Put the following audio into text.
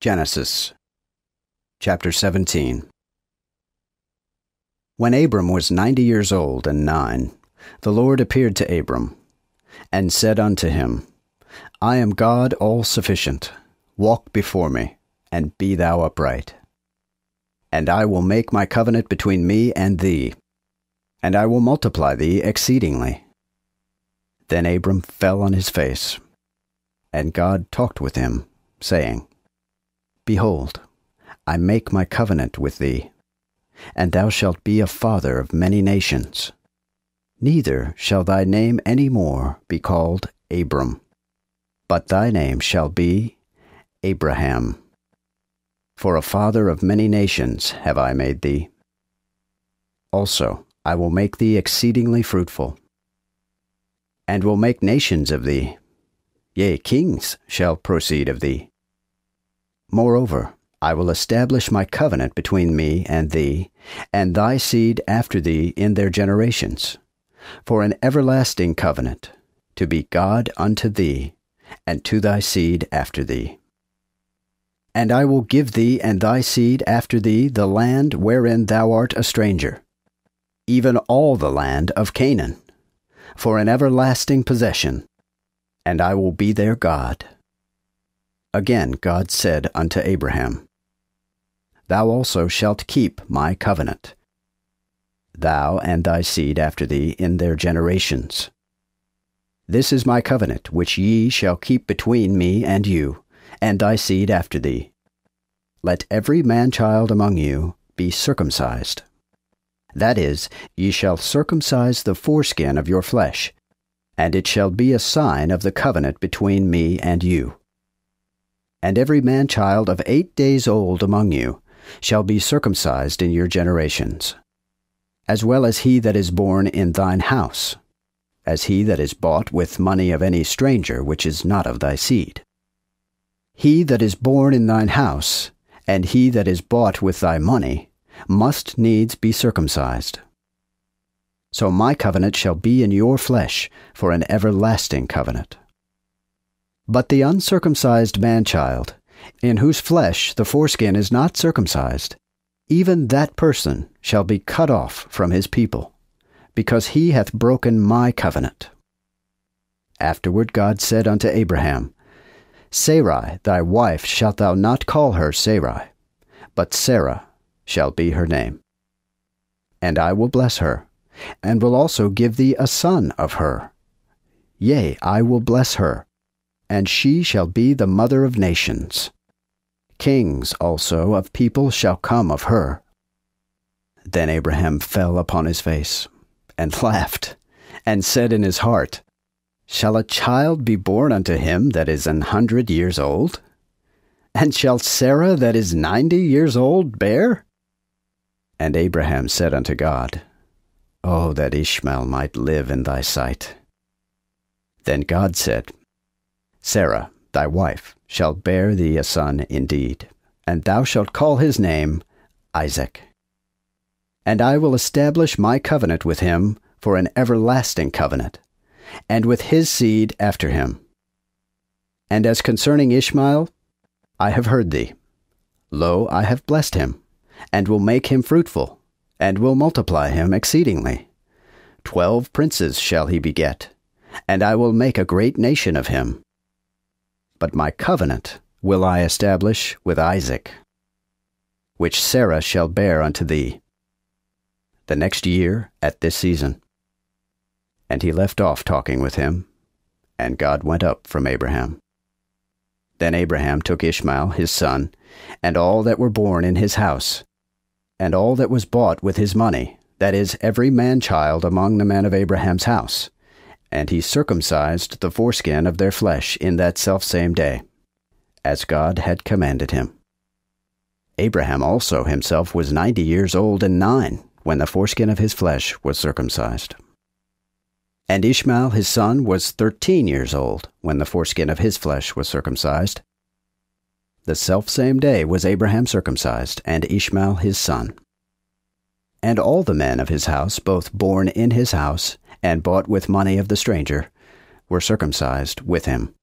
Genesis chapter 17 When Abram was 90 years old and 9 the Lord appeared to Abram and said unto him I am God all sufficient walk before me and be thou upright and I will make my covenant between me and thee and I will multiply thee exceedingly Then Abram fell on his face and God talked with him saying Behold, I make my covenant with thee, and thou shalt be a father of many nations. Neither shall thy name any more be called Abram, but thy name shall be Abraham. For a father of many nations have I made thee. Also I will make thee exceedingly fruitful, and will make nations of thee. Yea, kings shall proceed of thee. Moreover, I will establish my covenant between me and thee, and thy seed after thee in their generations, for an everlasting covenant, to be God unto thee, and to thy seed after thee. And I will give thee and thy seed after thee the land wherein thou art a stranger, even all the land of Canaan, for an everlasting possession, and I will be their God. Again God said unto Abraham, Thou also shalt keep my covenant, thou and thy seed after thee in their generations. This is my covenant which ye shall keep between me and you, and thy seed after thee. Let every man child among you be circumcised. That is, ye shall circumcise the foreskin of your flesh, and it shall be a sign of the covenant between me and you. And every man child of eight days old among you shall be circumcised in your generations, as well as he that is born in thine house, as he that is bought with money of any stranger which is not of thy seed. He that is born in thine house, and he that is bought with thy money, must needs be circumcised. So my covenant shall be in your flesh for an everlasting covenant. But the uncircumcised man child, in whose flesh the foreskin is not circumcised, even that person shall be cut off from his people, because he hath broken my covenant. Afterward God said unto Abraham, Sarai thy wife shalt thou not call her Sarai, but Sarah shall be her name. And I will bless her, and will also give thee a son of her. Yea, I will bless her, and she shall be the mother of nations. Kings also of people shall come of her. Then Abraham fell upon his face, and laughed, and said in his heart, Shall a child be born unto him that is an hundred years old? And shall Sarah that is ninety years old bear? And Abraham said unto God, O oh, that Ishmael might live in thy sight. Then God said, Sarah, thy wife, shall bear thee a son indeed, and thou shalt call his name Isaac. And I will establish my covenant with him for an everlasting covenant, and with his seed after him. And as concerning Ishmael, I have heard thee. Lo, I have blessed him, and will make him fruitful, and will multiply him exceedingly. Twelve princes shall he beget, and I will make a great nation of him. But my covenant will I establish with Isaac, which Sarah shall bear unto thee, the next year at this season. And he left off talking with him, and God went up from Abraham. Then Abraham took Ishmael his son, and all that were born in his house, and all that was bought with his money, that is, every man child among the men of Abraham's house, and he circumcised the foreskin of their flesh in that selfsame day, as God had commanded him. Abraham also himself was ninety years old and nine when the foreskin of his flesh was circumcised. And Ishmael his son was thirteen years old when the foreskin of his flesh was circumcised. The selfsame day was Abraham circumcised, and Ishmael his son. And all the men of his house, both born in his house and bought with money of the stranger, were circumcised with him.